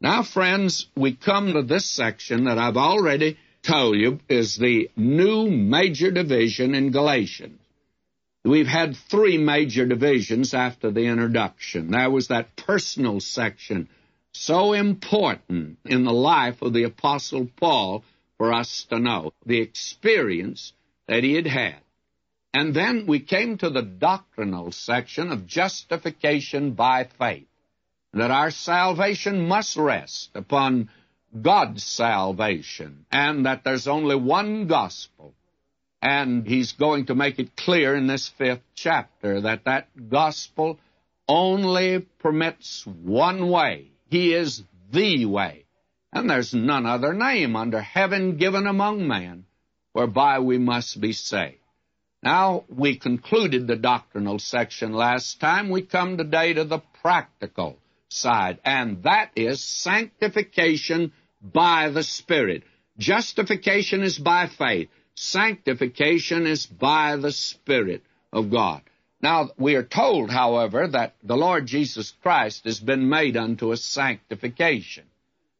Now, friends, we come to this section that I've already told you is the new major division in Galatians. We've had three major divisions after the introduction. There was that personal section, so important in the life of the Apostle Paul for us to know, the experience that he had had. And then we came to the doctrinal section of justification by faith that our salvation must rest upon God's salvation and that there's only one gospel. And he's going to make it clear in this fifth chapter that that gospel only permits one way. He is the way. And there's none other name under heaven given among men whereby we must be saved. Now, we concluded the doctrinal section last time. We come today to the practical side, and that is sanctification by the Spirit. Justification is by faith. Sanctification is by the Spirit of God. Now, we are told, however, that the Lord Jesus Christ has been made unto us sanctification.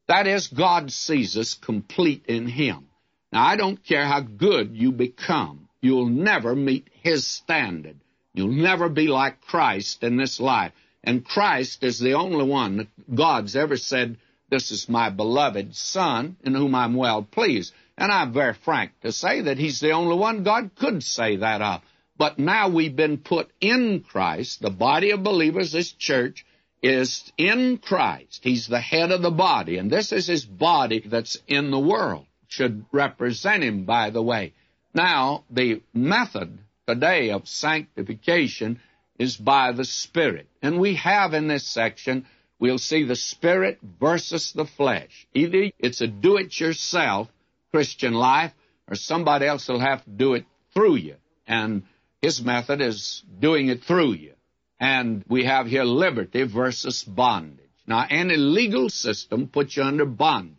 That is, God sees us complete in Him. Now, I don't care how good you become, you'll never meet His standard. You'll never be like Christ in this life. And Christ is the only one that God's ever said, This is my beloved Son in whom I'm well pleased. And I'm very frank to say that He's the only one God could say that of. But now we've been put in Christ. The body of believers, this church, is in Christ. He's the head of the body, and this is his body that's in the world. Should represent him, by the way. Now, the method today of sanctification is by the Spirit. And we have in this section, we'll see the Spirit versus the flesh. Either it's a do it yourself Christian life, or somebody else will have to do it through you. And his method is doing it through you. And we have here liberty versus bondage. Now, any legal system puts you under bondage.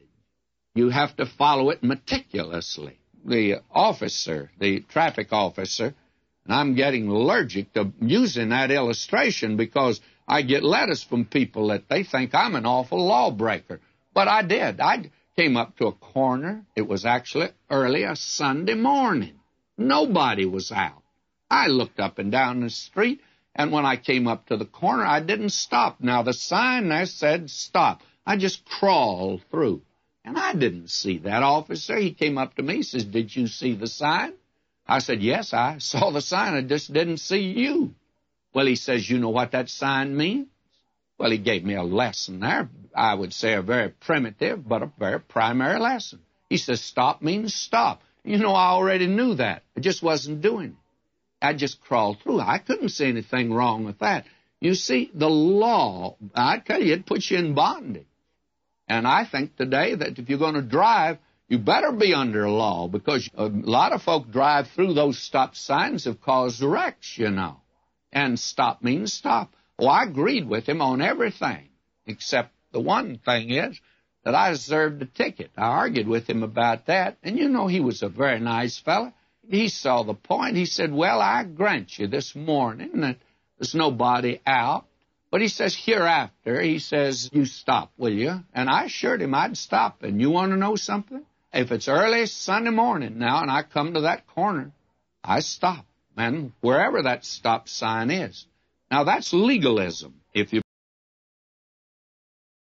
You have to follow it meticulously. The officer, the traffic officer, I'm getting allergic to using that illustration because I get letters from people that they think I'm an awful lawbreaker. But I did. I came up to a corner. It was actually early a Sunday morning. Nobody was out. I looked up and down the street, and when I came up to the corner, I didn't stop. Now, the sign there said stop. I just crawled through. And I didn't see that officer. He came up to me, says, Did you see the sign? I said, Yes, I saw the sign. I just didn't see you. Well, he says, You know what that sign means? Well, he gave me a lesson there. I would say a very primitive, but a very primary lesson. He says, Stop means stop. You know, I already knew that. I just wasn't doing it. I just crawled through. I couldn't see anything wrong with that. You see, the law, I tell you, it puts you in bondage. And I think today that if you're going to drive, you better be under law because a lot of folk drive through those stop signs have caused wrecks, you know. And stop means stop. Well, I agreed with him on everything, except the one thing is that I deserved a ticket. I argued with him about that, and you know he was a very nice fellow. He saw the point. He said, Well, I grant you this morning that there's nobody out. But he says, hereafter, he says, you stop, will you? And I assured him I'd stop. And you want to know something? If it's early Sunday morning now and I come to that corner, I stop, man, wherever that stop sign is. Now that's legalism, if you